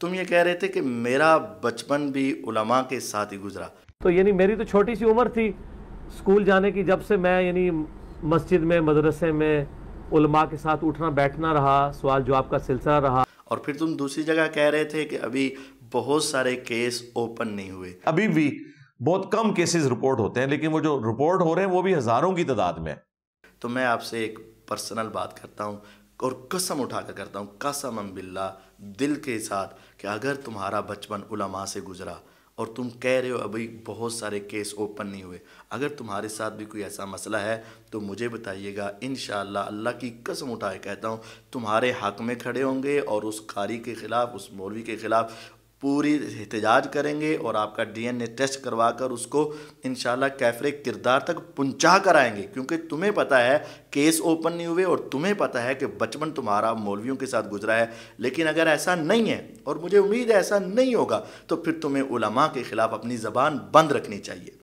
तुम ये कह रहे थे कि मेरा बचपन भी उलमा के साथ ही गुजरा तो यानी मेरी तो छोटी सी उम्र थी स्कूल जाने की जब से मैं यानी मस्जिद में मदरसे में उलमा के साथ उठना बैठना रहा सवाल जवाब का सिलसिला रहा और फिर तुम दूसरी जगह कह रहे थे कि अभी बहुत सारे केस ओपन नहीं हुए अभी भी बहुत कम केसेस रिपोर्ट होते हैं लेकिन वो जो रिपोर्ट हो रहे हैं वो भी हज़ारों की तादाद में तो मैं आपसे एक पर्सनल बात करता हूँ और कसम उठा कर करता हूँ कसम बिल्ला दिल के साथ कि अगर तुम्हारा बचपन उलमा से गुजरा और तुम कह रहे हो अभी बहुत सारे केस ओपन नहीं हुए अगर तुम्हारे साथ भी कोई ऐसा मसला है तो मुझे बताइएगा इन अल्लाह की कसम उठाए कहता हूँ तुम्हारे हक में खड़े होंगे और उस कारी के ख़िलाफ़ उस मौलवी के ख़िलाफ़ पूरी एहतजाज करेंगे और आपका डीएनए टेस्ट करवा कर उसको इन कैफरे किरदार तक पहुँचा कर आएंगे क्योंकि तुम्हें पता है केस ओपन नहीं हुए और तुम्हें पता है कि बचपन तुम्हारा मौलवियों के साथ गुजरा है लेकिन अगर ऐसा नहीं है और मुझे उम्मीद है ऐसा नहीं होगा तो फिर तुम्हें उलमा के ख़िलाफ़ अपनी ज़बान बंद रखनी चाहिए